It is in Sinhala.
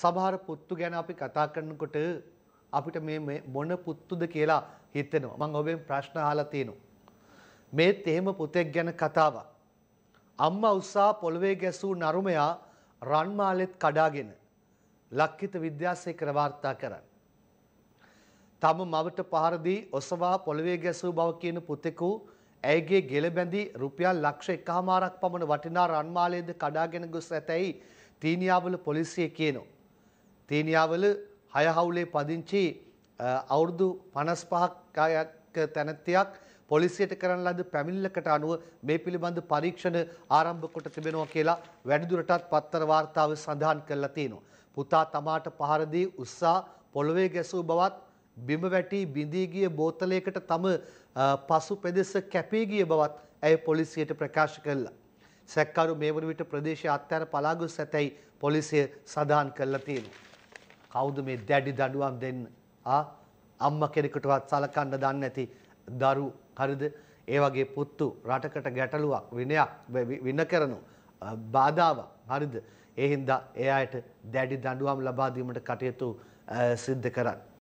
සමහර පුත්තු ගැන අපි කතා කරනකොට අපිට මේ මොන පුත්තුද කියලා හිතෙනවා. මම ඔබෙන් ප්‍රශ්න අහලා තියෙනවා. මේත් එහෙම පුතෙක් ගැන කතාවක්. අම්මා උස්සා පොළවේ ගැසූ නරුමයා රන් මාලෙත් කඩාගෙන ලක්කිත විද්‍යාසේකර වාර්තා කරන්නේ. තම මවට පහර දී ඔසවා පොළවේ ගැසූ බව කියන පුතෙකු ඇයගේ ගෙල බැඳි රුපියල් ලක්ෂ 1.5ක් පමණ වටිනා රන්මාලයේද කඩාගෙන ගොස් ඇතැයි තීනියාවල පොලිසිය කියනවා. තීනියාවල හය හවුලේ පදිංචි අවුරුදු 55ක තැනැත්තියක් පොලිසියට කරන ලද පැමිණිල්ලකට අනුව මේ පිළිබඳ පරීක්ෂණ ආරම්භ කොට තිබෙනවා කියලා වැඩිදුරටත් පත්තර වාර්තාවේ සඳහන් කරලා තියෙනවා. පුතා තමාට පහර දී උස්සා පොළවේ ගැසූ බවත් බිම වැටි බිඳී ගිය බෝතලයකට තම පසු පෙදෙස කැපී ගිය බවත් ඇය පොලිසියට ප්‍රකාශ කළා. සැක්කරු මේ වන විට ප්‍රදේශය අත්හැර පලා ගොස් ඇතැයි පොලිසිය සඳහන් කළා තියෙනවා. කවුද මේ දැඩි දඩුවම් දෙන්න ආ අම්මා කෙනෙකුටවත් සලකන්න දන්නේ නැති දරු හරිද ඒ වගේ පුත්තු රටකට ගැටලුවක් විනයක් වින කරනු බාධාවක් හරිද ඒ හින්දා ඒ අයට දැඩි දඬුවම් ලබා දීමට කටයුතු සිද්ධ කරන්න